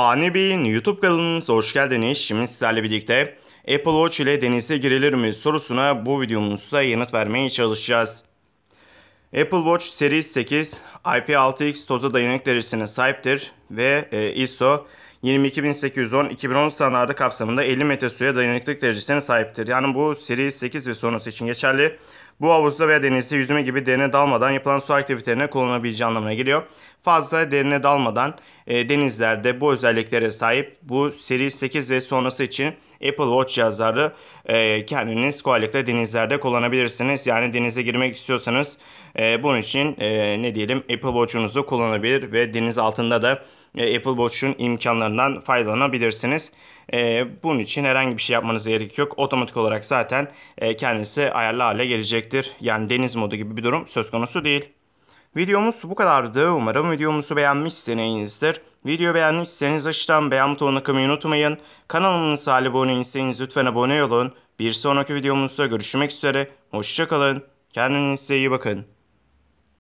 Ani YouTube kanalınıza hoş geldiniz. Şimdi sizlerle birlikte Apple Watch ile denize girilir mi sorusuna bu videomuzda yanıt vermeye çalışacağız. Apple Watch Series 8 IP6X toza dayanık derecesine sahiptir ve e, ISO 22810-2010 standartı kapsamında 50 metre suya dayanıklık derecesine sahiptir. Yani bu Series 8 ve sonrası için geçerli. Bu havuzda veya denizde yüzme gibi derine dalmadan yapılan su aktivitelerine kullanılabileceği anlamına geliyor. Fazla derine dalmadan e, denizlerde bu özelliklere sahip bu seri 8 ve sonrası için Apple Watch cihazları e, kendiniz kolaylıkla denizlerde kullanabilirsiniz. Yani denize girmek istiyorsanız e, bunun için e, ne diyelim Apple Watch'unuzu kullanabilir ve deniz altında da e, Apple Watch'un imkanlarından faydalanabilirsiniz. E, bunun için herhangi bir şey yapmanıza gerek yok. Otomatik olarak zaten e, kendisi ayarlı hale gelecektir. Yani deniz modu gibi bir durum söz konusu değil. Videomuz bu kadardı. Umarım videomuzu beğenmişsinizdir. Video beğendiyseniz aşağıdan beğen butonuna kımayı unutmayın. Kanalımıza abone değilseniz lütfen abone olun. Bir sonraki videomuzda görüşmek üzere. Hoşçakalın. Kendinize iyi bakın.